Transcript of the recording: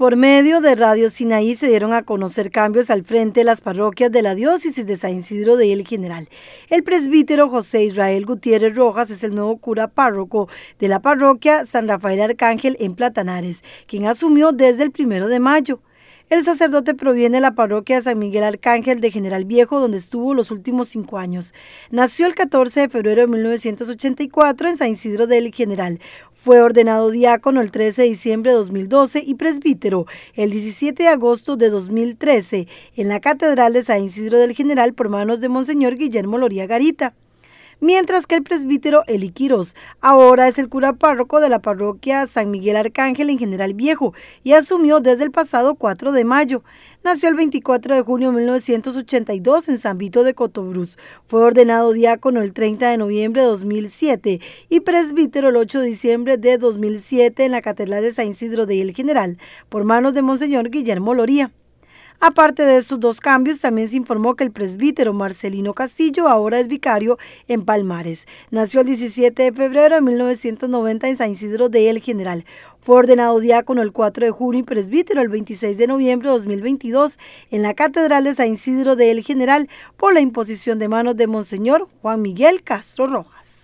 Por medio de Radio Sinaí se dieron a conocer cambios al frente de las parroquias de la diócesis de San Isidro de El General. El presbítero José Israel Gutiérrez Rojas es el nuevo cura párroco de la parroquia San Rafael Arcángel en Platanares, quien asumió desde el primero de mayo. El sacerdote proviene de la parroquia de San Miguel Arcángel de General Viejo, donde estuvo los últimos cinco años. Nació el 14 de febrero de 1984 en San Isidro del General. Fue ordenado diácono el 13 de diciembre de 2012 y presbítero el 17 de agosto de 2013 en la Catedral de San Isidro del General por manos de Monseñor Guillermo Loría Garita mientras que el presbítero Eli ahora es el cura párroco de la parroquia San Miguel Arcángel en General Viejo y asumió desde el pasado 4 de mayo. Nació el 24 de junio de 1982 en San Vito de Cotobruz. Fue ordenado diácono el 30 de noviembre de 2007 y presbítero el 8 de diciembre de 2007 en la Catedral de San Isidro de El General, por manos de Monseñor Guillermo Loría. Aparte de estos dos cambios, también se informó que el presbítero Marcelino Castillo ahora es vicario en Palmares. Nació el 17 de febrero de 1990 en San Isidro de El General. Fue ordenado diácono el 4 de junio y presbítero el 26 de noviembre de 2022 en la Catedral de San Isidro de El General por la imposición de manos de Monseñor Juan Miguel Castro Rojas.